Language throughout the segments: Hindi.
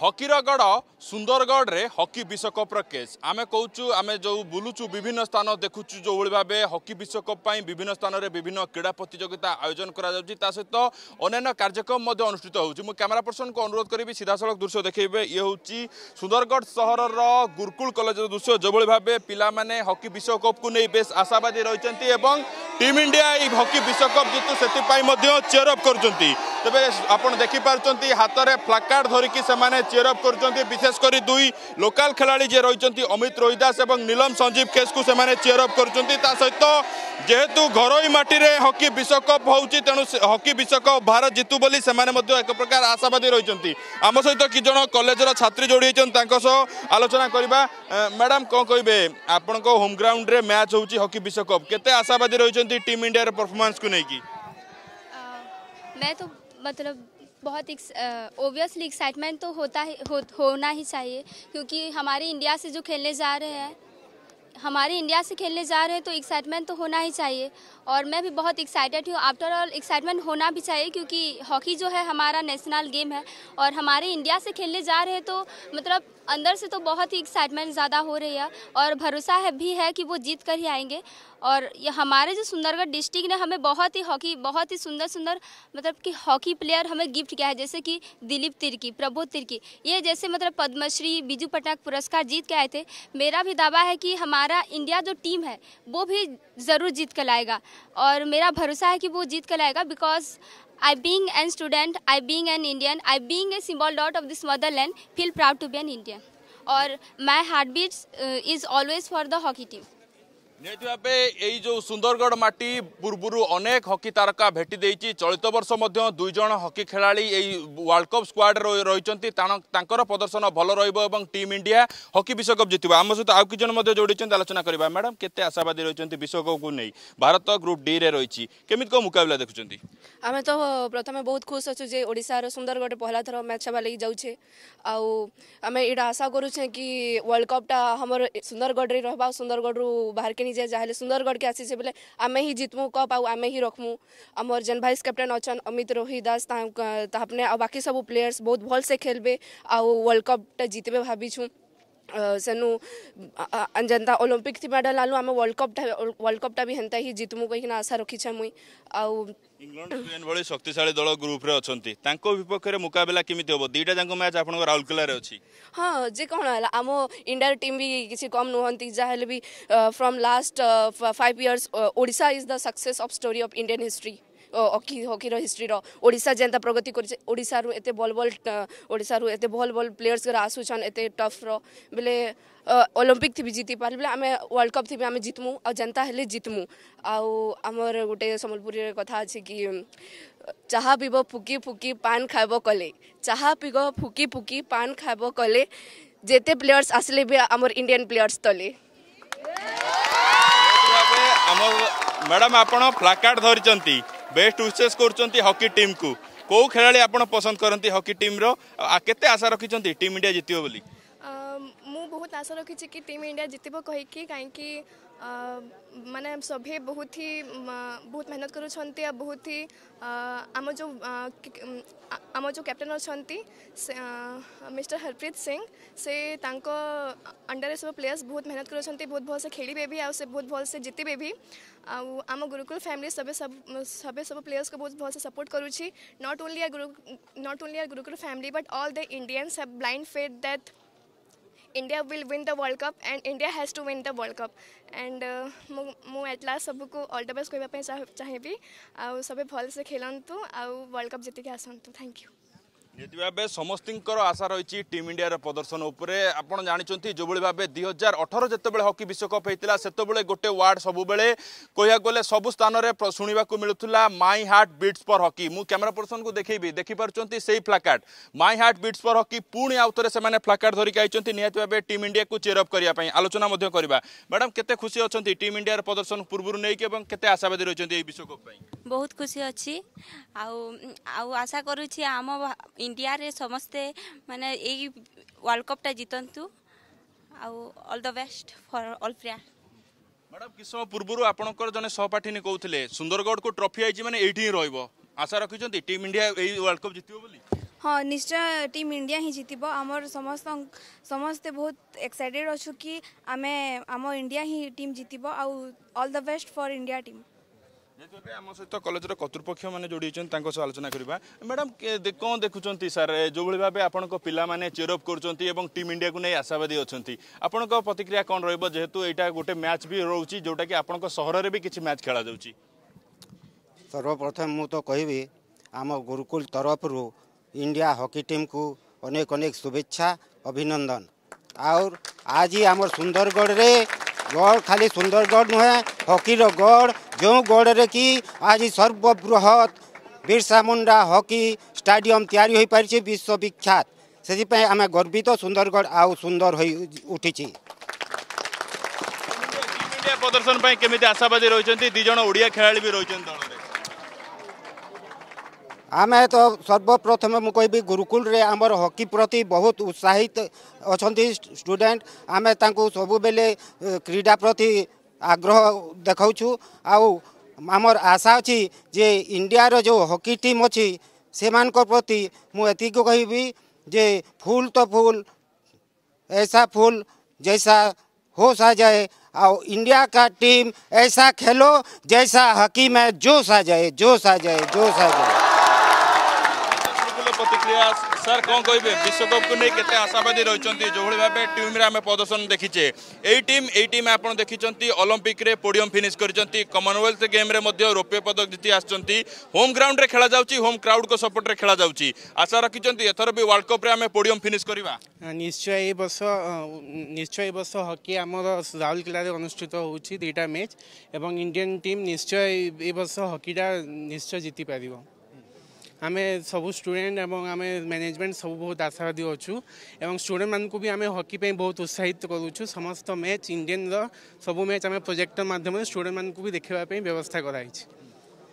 হকির গড় সুন্দরগড়ে হকি বিশ্বকপর কেস আমি কৌছু আমি যে বুলুছু বিভিন্ন স্থান দেখুছু যেভাবে ভাবে হকি বিশ্বকপ পাই বিভিন্ন স্থানের বিভিন্ন ক্রীড়া প্রতিযোগিতা আয়োজন করা যাচ্ছে তা সহ অন্যান্য কার্যক্রম মধ্যে অনুষ্ঠিত হচ্ছে মু ক্যামেরা পর্সনকে অনুরোধ করবি সিধাসলখ দৃশ্য দেখাইবে ইয়ে হচ্ছে সুন্দরগড় সহরর গুরকুল কলেজের দৃশ্য যেভাবে ভাবে পিলামানে হকি বিশ্বকপকু নেই বেশ আশাবাদী রয়েছেন এবং টিମ୍ ଇଣ୍ଡିଆ ଏହି ହକି ବିଶ୍ୱକପ୍ ଜିତୁ ସେଥିପାଇଁ ମଧ୍ୟ ଚେୟରଅପ୍ କରୁଛନ୍ତି ତେବେ ଆପଣ ଦେଖିପାରୁଛନ୍ତି ହାତରେ ପ୍ଲାକାର୍ଡ ଧରିକି ସେମାନେ ଚେୟରଅପ୍ କରୁଛନ୍ତି ବିଶେଷ କରି ଦୁଇ ଲୋକାଲ ଖେଳାଳି ଯିଏ ରହିଛନ୍ତି ଅମିତ ରୋହିଦାସ ଏବଂ ନୀଲମ ସଞ୍ଜୀବ କେସ୍କୁ ସେମାନେ ଚେୟରଅପ୍ କରୁଛନ୍ତି ତା ସହିତ ଯେହେତୁ ଘରୋଇ ମାଟିରେ ହକି ବିଶ୍ୱକପ୍ ହେଉଛି ତେଣୁ ହକି ବିଶ୍ୱକପ୍ ଭାରତ ଜିତୁ ବୋଲି ସେମାନେ ମଧ୍ୟ ଏକ ପ୍ରକାର ଆଶାବାଦୀ ରହିଛନ୍ତି ଆମ ସହିତ କି ଜଣ କଲେଜର ଛାତ୍ରୀ ଯୋଡ଼ି ହୋଇଛନ୍ତି ତାଙ୍କ ସହ ଆଲୋଚନା କରିବା ମ୍ୟାଡ଼ାମ୍ କ'ଣ କହିବେ ଆପଣଙ୍କ ହୋମ୍ ଗ୍ରାଉଣ୍ଡରେ ମ୍ୟାଚ୍ ହେଉଛି ହକି ବିଶ୍ୱକପ୍ କେତେ ଆଶାବାଦୀ ରହିଛନ୍ତି କେମିତି परफॉर्मेंस को नहीं की मैं तो मतलब बहुत ओबियसली एक्साइटमेंट तो होता ही हो, होना ही चाहिए क्योंकि हमारे इंडिया से जो खेलने जा रहे हैं हमारे इंडिया से खेलने जा रहे हैं तो एक्साइटमेंट तो होना ही चाहिए और मैं भी बहुत एक्साइटेड हूँ आफ्टर ऑल एक्साइटमेंट होना भी चाहिए क्योंकि हॉकी जो है हमारा नेशनल गेम है और हमारे इंडिया से खेलने जा रहे हैं तो मतलब अंदर से तो बहुत ही एक्साइटमेंट ज़्यादा हो रही है और भरोसा है भी है कि वो जीत कर ही आएंगे और ये हमारे जो सुंदरगढ़ डिस्ट्रिक्ट ने हमें बहुत ही हॉकी बहुत ही सुंदर सुंदर मतलब कि हॉकी प्लेयर हमें गिफ्ट किया है जैसे कि दिलीप तिर्की प्रबोध तिर्की ये जैसे मतलब पद्मश्री बीजू पटनायक पुरस्कार जीत के आए थे मेरा भी दावा है कि हमारे हमारा इंडिया जो टीम है वो भी ज़रूर जीत कर लाएगा और मेरा भरोसा है कि वो जीत कर लाएगा because I being an student I being an Indian I being a symbol dot of this motherland feel proud to be an Indian और my heartbeat is always for the hockey team ନିହାତି ଭାବେ ଏଇ ଯେଉଁ ସୁନ୍ଦରଗଡ଼ ମାଟି ପୂର୍ବରୁ ଅନେକ ହକି ତାରକା ଭେଟି ଦେଇଛି ଚଳିତ ବର୍ଷ ମଧ୍ୟ ଦୁଇଜଣ ହକି ଖେଳାଳି ଏଇ ୱାର୍ଲଡ କପ୍ ସ୍କ୍ୱାଡରେ ରହିଛନ୍ତି ତାଙ୍କର ପ୍ରଦର୍ଶନ ଭଲ ରହିବ ଏବଂ ଟିମ୍ ଇଣ୍ଡିଆ ହକି ବିଶ୍ୱକପ୍ ଜିତିବ ଆମ ସହିତ ଆଉ କିଛି ଜଣ ମଧ୍ୟ ଯୋଡ଼ିଛନ୍ତି ଆଲୋଚନା କରିବା ମ୍ୟାଡ଼ାମ୍ କେତେ ଆଶାବାଦୀ ରହିଛନ୍ତି ବିଶ୍ୱକପ୍କୁ ନେଇ ଭାରତ ଗ୍ରୁପ୍ ଡିରେ ରହିଛି କେମିତି କ'ଣ ମୁକାବିଲା ଦେଖୁଛନ୍ତି ଆମେ ତ ପ୍ରଥମେ ବହୁତ ଖୁସି ଅଛୁ ଯେ ଓଡ଼ିଶାର ସୁନ୍ଦରଗଡ଼ ପହଲା ଥର ମ୍ୟାଚ୍ ହେବା ଲାଗି ଯାଉଛେ ଆଉ ଆମେ ଏଇଟା ଆଶା କରୁଛେ କି ୱାର୍ଲଡ କପ୍ଟା ଆମର ସୁନ୍ଦରଗଡ଼ରେ ରହିବା ସୁନ୍ଦରଗଡ଼ରୁ ବାହାରକେ निजे जहाँ सुंदरगढ़ के आसीचे बोले आम ही जितमु कप आम ही रखमु आमर जेन भाई कैप्टेन अच्छा अमित रोहित दास बाकी सब प्लेयर्स बहुत भल से खेलबे आउ वर्ल्ड कप जितबे भाभी छूँ ସେନୁ ଯେନ୍ତା ଅଲମ୍ପିକ୍ ମେଡ଼ାଲ୍ ଆଲୁ ଆମେ ୱାର୍ଲଡ଼ କପ୍ଟା ୱାର୍ଲଡ଼ କପ୍ଟା ବି ହେନ୍ତା ହିଁ ଜିତମୁ କହିକିନା ଆଶା ରଖିଛେ ମୁଇଁ ଆଉ ଇଂଲଣ୍ଡ ଭଳି ଶକ୍ତିଶାଳୀ ଦଳ ଗ୍ରୁପ୍ରେ ଅଛନ୍ତି ତାଙ୍କ ବିପକ୍ଷରେ ମୁକାବିଲା କେମିତି ହେବ ଦୁଇଟା ଯାଙ୍କ ମ୍ୟାଚ୍ ଆପଣଙ୍କ ରାଉରକେଲାରେ ଅଛି ହଁ ଯେ କ'ଣ ହେଲା ଆମ ଇଣ୍ଡିଆର ଟିମ୍ ବି କିଛି କମ୍ ନୁହନ୍ତି ଯାହାହେଲେ ବି from last five years Odisha is the success of story of Indian history hockey ହକିର ହିଷ୍ଟ୍ରିର ଓଡ଼ିଶା ଯେନ୍ତା ପ୍ରଗତି କରିଛେ ଓଡ଼ିଶାରୁ ଏତେ ଭଲ୍ ଭଲ୍ ଓଡ଼ିଶାରୁ ଏତେ ଭଲ୍ ଭଲ୍ ପ୍ଲେୟର୍ସଗୁରା ଆସୁଛନ୍ ଏତେ ଟଫ୍ର ବେଲେ ଅଲମ୍ପିକ୍ ଥିବି ଜିତି ପାରିଲେ ଆମେ ୱାର୍ଲଡ଼ କପ୍ ଥିବି ଆମେ ଜିତମୁ ଆଉ ଯେନ୍ତା ହେଲେ ଜିତମୁ ଆଉ ଆମର ଗୋଟେ ସମ୍ବଲପୁରୀରେ କଥା ଅଛି କି ଚାହା ପିଇବ ଫୁକି ଫୁକି ପାନ୍ ଖାଇବ କଲେ ଚାହା ପିଇବ ଫୁକି ଫୁକି ପାନ୍ ଖାଇବ କଲେ ଯେତେ ପ୍ଲେୟର୍ସ ଆସିଲେ ବି ଆମର ଇଣ୍ଡିଆନ୍ ପ୍ଲେୟର୍ସ ତଲେ ଆମର ମ୍ୟାଡ଼ାମ୍ ଆପଣ ପ୍ଲାକାର୍ଡ଼ ଧରିଛନ୍ତି बेस्ट विशेष କରୁଛନ୍ତି ହକି ଟିମ୍କୁ କେଉଁ ଖେଳାଳି ଆପଣ ପସନ୍ଦ କରନ୍ତି ହକି ଟିମ୍ର କେତେ ଆଶା ରଖିଛନ୍ତି ଟିମ୍ ଇଣ୍ଡିଆ ଜିତିବ ବୋଲି बहुत आशा रखी कि टीम इंडिया जितब कहीकि कहीं मान सभी बहुत ही बहुत मेहनत कर बहुत ही आम जो आम जो कैप्टेन अच्छा मिस्टर हरप्रीत सिंह से अंडर सब प्लेयर्स बहुत मेहनत कर बहुत भल से खेलिबे भी आउ बहुत भल से जितबे आम गुरुकुल फैमिली सब सब सब प्लेयर्स को बहुत भल से सपोर्ट करुच्ची नट ओनली आर गुरु only our Gurukul family but all the Indians have blind faith that India will win the World Cup and India has to win the World Cup and मु एट लास्ट सबको ऑल द बेस्ट कहवाई चाहिए आउ सब भलसे खेलतु आउ वर्ल्ड कप जीतिक आसतु थैंक यू যেটি ভাবে সমস্তিঙ্কর আশা রয়েছে টিম ইন্ডিয়ার প্রদর্শন উপরে আপনার জাঁচান যেভাবে ভাবে দুই হাজার অঠর যেতবে হকি বিশ্বকপ হয়েছিল সেতবে গোটে ওয়ার্ড সবুলে কহিয়া গেলে সবু স্থানের শুণবা মিলুলা my heart beats for hockey মু ক্যামেরা পর্সন কু দেখবি দেখিপারছেন সেই placard my heart beats for hockey পুଣି আউথরে সে ফ্লাকার্ড ধরিকি আইছেন নিহতি ভাবে টিম ইন্ডিয়া কু চেয়ার অপ করা আলোচনা করা ম্যাডাম কেতে খুশি অনেক টিম ইন্ডিয়ার প্রদর্শন পূর্ব নেই এবং কেতে আশাবাদী রয়েছেন এই বিশ্বকপ বহুত খুশি অছি আশা করুছি আম ইন্ডিয়ারে সমস্তে মানে এই ওয়ার্ল্ড কপটা জিতন্তু ଆଉ all the best for all player madam କିଛି ସମୟ ପୂର୍ବରୁ ଆପଣଙ୍କର ଜଣେ ସହପାଠିନୀ କହୁଥିଲେ ସୁନ୍ଦରଗଡ଼କୁ ଟ୍ରଫି ଆଇଛି ମାନେ ଏଇଠି ହିଁ ରହିବ ଆଶା ରଖିଛନ୍ତି ଟିମ୍ ଇଣ୍ଡିଆ ଏଇ ୱାର୍ଲଡ କପ୍ ଜିତିବ ବୋଲି ହଁ ନିଶ୍ଚୟ ଟିମ୍ ଇଣ୍ଡିଆ ହିଁ ଜିତିବ ଆମର ସମସ୍ତ ସମସ୍ତେ ବହୁତ ଏକ୍ସାଇଟେଡ୍ ଅଛୁ କି ଆମେ ଆମ ଇଣ୍ଡିଆ ହିଁ ଟିମ୍ ଜିତିବ ଆଉ all the best for India team ଯେହେତୁ ଏବେ ଆମ ସହିତ କଲେଜର କର୍ତ୍ତୃପକ୍ଷମାନେ ଯୋଡ଼ି ହୋଇଛନ୍ତି ତାଙ୍କ ସହ ଆଲୋଚନା କରିବା ମ୍ୟାଡ଼ାମ୍ କ'ଣ ଦେଖୁଛନ୍ତି ସାର୍ ଯେଉଁଭଳି ଭାବେ ଆପଣଙ୍କ ପିଲାମାନେ ଚେରଅପ୍ କରୁଛନ୍ତି ଏବଂ ଟିମ୍ ଇଣ୍ଡିଆକୁ ନେଇ ଆଶାବାଦୀ ଅଛନ୍ତି ଆପଣଙ୍କ ପ୍ରତିକ୍ରିୟା କ'ଣ ରହିବ ଯେହେତୁ ଏଇଟା ଗୋଟେ ମ୍ୟାଚ୍ ବି ରହୁଛି ଯେଉଁଟାକି ଆପଣଙ୍କ ସହରରେ ବି କିଛି ମ୍ୟାଚ୍ ଖେଳାଯାଉଛି ସର୍ବପ୍ରଥମେ ମୁଁ ତ କହିବି ଆମ ଗୁରୁକୁଳ ତରଫରୁ ଇଣ୍ଡିଆ ହକି ଟିମ୍କୁ ଅନେକ ଅନେକ ଶୁଭେଚ୍ଛା ଅଭିନନ୍ଦନ ଆଉ ଆଜି ଆମର ସୁନ୍ଦରଗଡ଼ରେ ગોળ ખાલી સુંદરગઢ નું હે હોકીર ગોળ ଯେଉଁ ଗଡ଼ରେ କି ଆଜି ସର୍ବବୃହତ ବିର୍ସା ମୁଣ୍ଡା ହକି ଷ୍ଟାଡିୟମ୍ ତିଆରି ହୋଇପାରିଛି ବିଶ୍ୱବିଖ୍ୟାତ ସେଥିପାଇଁ ଆମେ ଗର୍ବିତ ସୁନ୍ଦରଗଡ଼ ଆଉ ସୁନ୍ଦର ହୋଇ ଉଠିଛି ପ୍ରଦର୍ଶନ ପାଇଁ କେମିତି ଆଶାବାଦୀ ରହିଛନ୍ତି ଦୁଇ ଜଣ ଓଡ଼ିଆ ଖେଳାଳି ବି ରହିଛନ୍ତି आम तो सर्वप्रथम मुझे गुरुकुल रे आमर हकी प्रति बहुत उत्साहित अच्छा स्टूडेंट आम सब बेले क्रीडा प्रति आग्रह देखाऊँ आमर आशा अच्छी जे रो जो हकी टीम अच्छी से मान प्रति मुझे कहबी जे फुल तो फुल ऐसा फुल जैसा हो सा जाए और इंडिया का टीम ऐसा खेलो जैसा हकी में जोश आ जाए जोश आ जाए जोश आ जाए প্লেয়ার্স ସାର୍ କ'ଣ କହିବେ ବିଶ୍ୱକପ୍କୁ ନେଇ କେତେ ଆଶାବାଦୀ ରହିଛନ୍ତି ଯେଉଁଭଳି ଭାବେ ଟିମ୍ରେ ଆମେ ପ୍ରଦର୍ଶନ ଦେଖିଛେ ଏଇ ଟିମ୍ ଏଇ ଟିମ୍ ଆପଣ ଦେଖିଛନ୍ତି ଅଲମ୍ପିକ୍ରେ ପୋଡ଼ିୟମ୍ ଫିନିଶ୍ କରିଛନ୍ତି କମନୱେଲ୍ଥ ଗେମ୍ରେ ମଧ୍ୟ ରୌପ୍ୟ ପଦକ ଜିତି ଆସିଛନ୍ତି ହୋମ୍ ଗ୍ରାଉଣ୍ଡରେ ଖେଳାଯାଉଛି ହୋମ୍ କ୍ରାଉଡ଼୍ଙ୍କ ସପୋର୍ଟରେ ଖେଳାଯାଉଛି ଆଶା ରଖିଛନ୍ତି ଏଥର ବି ୱାର୍ଲଡ଼ କପ୍ରେ ଆମେ ପୋଡ଼ିୟମ୍ ଫିନିଶ୍ କରିବା ନିଶ୍ଚୟ ଏଇ ବର୍ଷ ନିଶ୍ଚୟ ଏଇ ବର୍ଷ ହକି ଆମର ରାଉରକେଲାରେ ଅନୁଷ୍ଠିତ ହେଉଛି ଦୁଇଟା ମ୍ୟାଚ୍ ଏବଂ ଇଣ୍ଡିଆନ୍ ଟିମ୍ ନିଶ୍ଚୟ ଏଇ ବର୍ଷ ହକିଟା ନିଶ୍ଚୟ ଜିତିପାରିବ ଆମେ ସବୁ ଷ୍ଟୁଡେଣ୍ଟ ଏବଂ ଆମେ ମ୍ୟାନେଜମେଣ୍ଟ ସବୁ ବହୁତ ଆଶାବାଦୀ ଅଛୁ ଏବଂ ଷ୍ଟୁଡେଣ୍ଟମାନଙ୍କୁ ବି ଆମେ ହକି ପାଇଁ ବହୁତ ଉତ୍ସାହିତ କରୁଛୁ ସମସ୍ତ ମ୍ୟାଚ୍ ଇଣ୍ଡିଆନର ସବୁ ମ୍ୟାଚ୍ ଆମେ ପ୍ରୋଜେକ୍ଟର ମାଧ୍ୟମରେ ଷ୍ଟୁଡେଣ୍ଟମାନଙ୍କୁ ବି ଦେଖିବା ପାଇଁ ବ୍ୟବସ୍ଥା କରାଯାଇଛି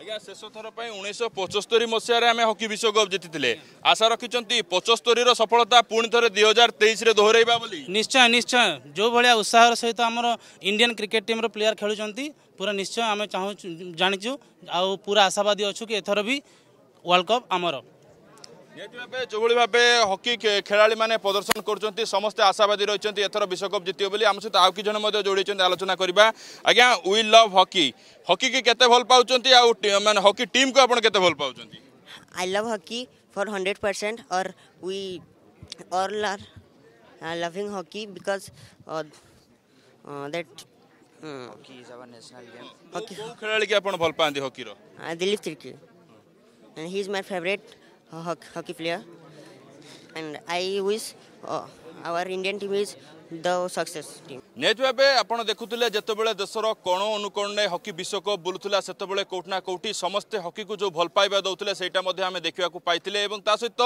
ଆଜ୍ଞା ଶେଷ ଥର ପାଇଁ ଉଣେଇଶହ ପଞ୍ଚସ୍ତରୀ ମସିହାରେ ଆମେ ହକି ବିଶ୍ୱକପ୍ ଜିତିଥିଲେ ଆଶା ରଖିଛନ୍ତି ପଞ୍ଚସ୍ତରୀର ସଫଳତା ପୁଣି ଥରେ ଦୁଇ ହଜାର ତେଇଶରେ ଦୋହରାଇବା ବୋଲି ନିଶ୍ଚୟ ନିଶ୍ଚୟ ଯେଉଁ ଭଳିଆ ଉତ୍ସାହର ସହିତ ଆମର ଇଣ୍ଡିଆନ୍ କ୍ରିକେଟ୍ ଟିମ୍ର ପ୍ଲେୟାର ଖେଳୁଛନ୍ତି ପୁରା ନିଶ୍ଚୟ ଆମେ ଚାହୁଁଛୁ ଜାଣିଛୁ ଆଉ ପୁରା ଆଶାବାଦୀ ଅଛୁ କି ଏଥର ବି ୱାର୍ଲଡ଼ କପ୍ ଆମର ନିହାତି ଭାବେ ଯେଉଁଭଳି ଭାବେ ହକି ଖେଳାଳିମାନେ ପ୍ରଦର୍ଶନ କରୁଛନ୍ତି ସମସ୍ତେ ଆଶାବାଦୀ ରହିଛନ୍ତି ଏଥର ବିଶ୍ୱକପ୍ ଜିତିବ ବୋଲି ଆମ ସହିତ ଆଉ କିଛି ଜଣ ମଧ୍ୟ ଯୋଡ଼ିଛନ୍ତି ଆଲୋଚନା କରିବା ଆଜ୍ଞା ୱି ଲଭ୍ ହକି ହକିକି କେତେ ଭଲ ପାଉଛନ୍ତି ଆଉ ମାନେ ହକି ଟିମ୍କୁ ଆପଣ କେତେ ଭଲ ପାଉଛନ୍ତି I love hockey for hundred percent or we all are loving hockey because that hockey is our national game hockey ଖେଳାଳିକି ଆପଣ ଭଲ ପାଆନ୍ତି ହକିର Dilip Tirkey and he is my favorite hockey player. And I wish oh, our Indian team is the success team. ନେଇଥିବେ ଆପଣ ଦେଖୁଥିଲେ ଯେତେବେଳେ ଦେଶର କୋଣ ଅନୁକୋଣରେ ହକି ବିଶ୍ୱକପ୍ ବୁଲୁଥିଲା ସେତେବେଳେ କୋଉଠି ନା କୋଉଠି ସମସ୍ତେ ହକିକୁ ଯେଉଁ ଭଲ ପାଇବା ଦେଉଥିଲେ ସେଇଟା ମଧ୍ୟ ଆମେ ଦେଖିବାକୁ ପାଇଥିଲେ ଏବଂ ତା ସହିତ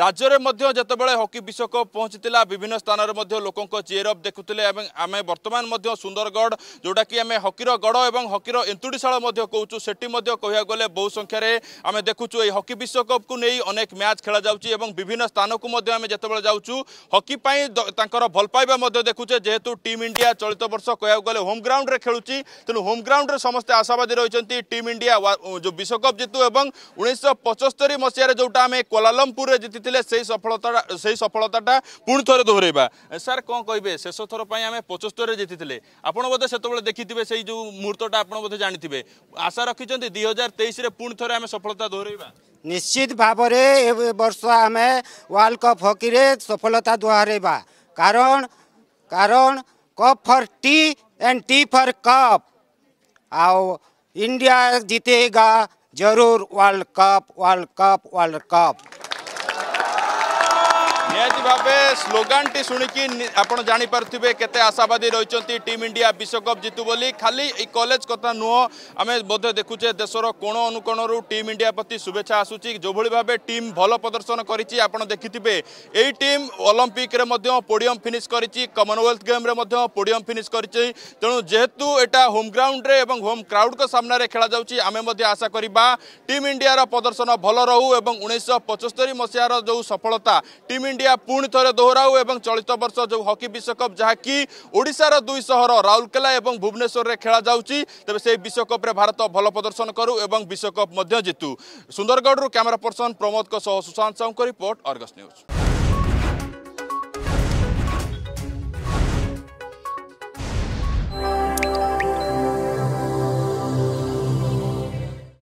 ରାଜ୍ୟରେ ମଧ୍ୟ ଯେତେବେଳେ ହକି ବିଶ୍ୱକପ୍ ପହଞ୍ଚିଥିଲା ବିଭିନ୍ନ ସ୍ଥାନରେ ମଧ୍ୟ ଲୋକଙ୍କ ଚେୟରଅପ୍ ଦେଖୁଥିଲେ ଏବଂ ଆମେ ବର୍ତ୍ତମାନ ମଧ୍ୟ ସୁନ୍ଦରଗଡ଼ ଯେଉଁଟାକି ଆମେ ହକିର ଗଡ଼ ଏବଂ ହକିର ଏନ୍ତୁଡ଼ିଶାଳ ମଧ୍ୟ କହୁଛୁ ସେଠି ମଧ୍ୟ କହିବାକୁ ଗଲେ ବହୁ ସଂଖ୍ୟାରେ ଆମେ ଦେଖୁଛୁ ଏହି ହକି ବିଶ୍ୱକପ୍କୁ ନେଇ ଅନେକ ମ୍ୟାଚ୍ ଖେଳାଯାଉଛି ଏବଂ ବିଭିନ୍ନ ସ୍ଥାନକୁ ମଧ୍ୟ ଆମେ ଯେତେବେଳେ ଯାଉଛୁ ହକି ପାଇଁ ତାଙ୍କର ଭଲ ପାଇବା ମଧ୍ୟ ଦେଖୁଛେ ଯେହେତୁ ଟିମ୍ ଇଣ୍ଡିଆ ଚଳିତ ବର୍ଷ କହିବାକୁ ଗଲେ ହୋମ୍ଗ୍ରାଉଣ୍ଡରେ ଖେଳୁଛି ତେଣୁ ହୋମ୍ଗ୍ରାଉଣ୍ଡରେ ସମସ୍ତେ ଆଶାବାଦୀ ରହିଛନ୍ତି ଟିମ୍ ଇଣ୍ଡିଆ ଯେଉଁ ବିଶ୍ୱକପ୍ ଜିତୁ ଏବଂ ଉଣେଇଶହ ପଞ୍ଚସ୍ତରୀ ମସିହାରେ ଯେଉଁଟା ଆମେ କୋଲାଲମପୁରରେ ଜିତିଥିଲେ ସେହି ସଫଳତା ସେହି ସଫଳତାଟା ପୁଣି ଥରେ ଦୋହରାଇବା ସାର୍ କ'ଣ କହିବେ ଶେଷ ଥର ପାଇଁ ଆମେ ପଞ୍ଚସ୍ତରୀରେ ଜିତିଥିଲେ ଆପଣ ବୋଧେ ସେତେବେଳେ ଦେଖିଥିବେ ସେଇ ଯେଉଁ ମୁହୂର୍ତ୍ତଟା ଆପଣ ବୋଧେ ଜାଣିଥିବେ ଆଶା ରଖିଛନ୍ତି ଦୁଇ ହଜାର ତେଇଶରେ ପୁଣି ଥରେ ଆମେ ସଫଳତା ଦୋହରାଇବା ନିଶ୍ଚିତ ଭାବରେ ଏ ବର୍ଷ ଆମେ ୱାର୍ଲଡ଼ କପ୍ ହକିରେ ସଫଳତା ଦୋହରାଇବା କାରଣ कारण cup for T and T for cup आओ इंडिया जीतेगा जरूर world cup world cup world cup ନିହାତି ଭାବେ ସ୍ଲୋଗାନଟି ଶୁଣିକି ଆପଣ ଜାଣିପାରୁଥିବେ କେତେ ଆଶାବାଦୀ ରହିଛନ୍ତି ଟିମ୍ ଇଣ୍ଡିଆ ବିଶ୍ୱକପ୍ ଜିତୁ ବୋଲି ଖାଲି ଏଇ କଲେଜ କଥା ନୁହଁ ଆମେ ବୋଧେ ଦେଖୁଛେ ଦେଶର କୋଣ ଅନୁକୋଣରୁ ଟିମ୍ ଇଣ୍ଡିଆ ପ୍ରତି ଶୁଭେଚ୍ଛା ଆସୁଛି ଯେଉଁଭଳି ଭାବେ ଟିମ୍ ଭଲ ପ୍ରଦର୍ଶନ କରିଛି ଆପଣ ଦେଖିଥିବେ ଏଇ ଟିମ୍ ଅଲମ୍ପିକରେ ମଧ୍ୟ ପୋଡ଼ିୟମ୍ ଫିନିଶ୍ କରିଛି କମନୱେଲ୍ଥ ଗେମ୍ରେ ମଧ୍ୟ ପୋଡ଼ିୟମ୍ ଫିନିଶ୍ କରିଛି ତେଣୁ ଯେହେତୁ ଏଇଟା ହୋମ୍ ଗ୍ରାଉଣ୍ଡରେ ଏବଂ ହୋମ୍ କ୍ରାଉଡ଼ଙ୍କ ସାମ୍ନାରେ ଖେଳାଯାଉଛି ଆମେ ମଧ୍ୟ ଆଶା କରିବା ଟିମ୍ ଇଣ୍ଡିଆର ପ୍ରଦର୍ଶନ ଭଲ ରହୁ ଏବଂ ଉଣେଇଶହ ପଞ୍ଚସ୍ତରୀ ମସିହାର ଯେଉଁ ସଫଳତା ଟିମ୍ ଇଣ୍ଡିଆ प्रक्रिया ପୁଣି ଥରେ ଦୋହରାଉ ଏବଂ ଚଳିତ ବର୍ଷ ଯେଉଁ ହକି ବିଶ୍ୱକପ୍ ଯାହାକି ଓଡ଼ିଶାର ଦୁଇ ସହର ରାଉରକେଲା ଏବଂ ଭୁବନେଶ୍ୱରରେ ଖେଳାଯାଉଛି ତେବେ ସେହି ବିଶ୍ୱକପ୍ରେ ଭାରତ ଭଲ ପ୍ରଦର୍ଶନ କରୁ ଏବଂ ବିଶ୍ୱକପ୍ ମଧ୍ୟ ଜିତୁ ସୁନ୍ଦରଗଡ଼ରୁ କ୍ୟାମେରା ପର୍ସନ ପ୍ରମୋଦଙ୍କ ସହ ସୁଶାନ୍ତ ସାହୁଙ୍କ ରିପୋର୍ଟ ଅର୍ଗସ୍ ନ୍ୟୁଜ୍